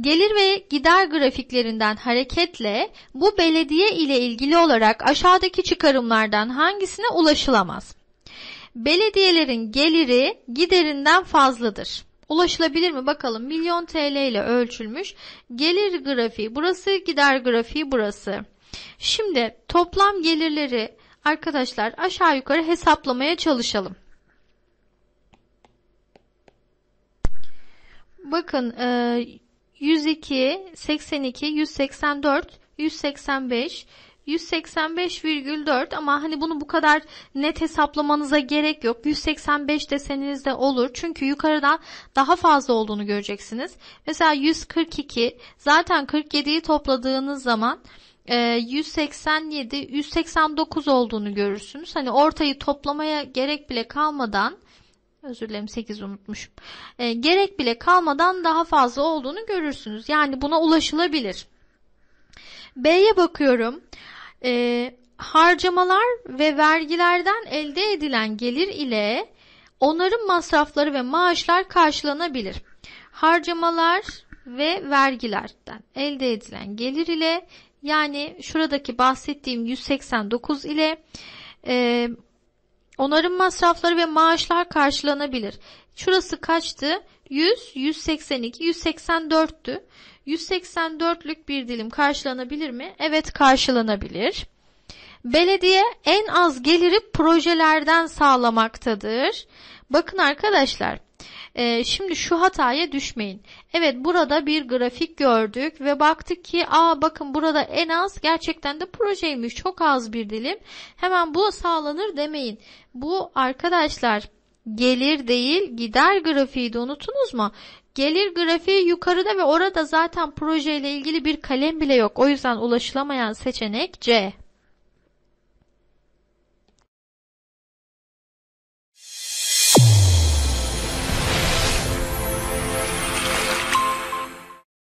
Gelir ve gider grafiklerinden hareketle bu belediye ile ilgili olarak aşağıdaki çıkarımlardan hangisine ulaşılamaz? Belediyelerin geliri giderinden fazladır. Ulaşılabilir mi bakalım? Milyon TL ile ölçülmüş. Gelir grafiği burası, gider grafiği burası. Şimdi toplam gelirleri arkadaşlar aşağı yukarı hesaplamaya çalışalım. Bakın e, 102, 82, 184, 185, 185,4 ama hani bunu bu kadar net hesaplamanıza gerek yok. 185 deseniz de olur. Çünkü yukarıdan daha fazla olduğunu göreceksiniz. Mesela 142 zaten 47'yi topladığınız zaman 187, e, 189 olduğunu görürsünüz. Hani ortayı toplamaya gerek bile kalmadan Özür dilerim 8 unutmuşum. E, gerek bile kalmadan daha fazla olduğunu görürsünüz. Yani buna ulaşılabilir. B'ye bakıyorum. E, harcamalar ve vergilerden elde edilen gelir ile onarım masrafları ve maaşlar karşılanabilir. Harcamalar ve vergilerden elde edilen gelir ile yani şuradaki bahsettiğim 189 ile e, Onarım masrafları ve maaşlar karşılanabilir. Şurası kaçtı? 100, 182, 184'tü. 184'lük bir dilim karşılanabilir mi? Evet karşılanabilir. Belediye en az geliri projelerden sağlamaktadır. Bakın arkadaşlar e, şimdi şu hataya düşmeyin. Evet burada bir grafik gördük ve baktık ki aa bakın burada en az gerçekten de projeymiş çok az bir dilim. Hemen bu sağlanır demeyin. Bu arkadaşlar gelir değil gider grafiği de unutunuz mu? Gelir grafiği yukarıda ve orada zaten projeyle ilgili bir kalem bile yok. O yüzden ulaşılamayan seçenek C.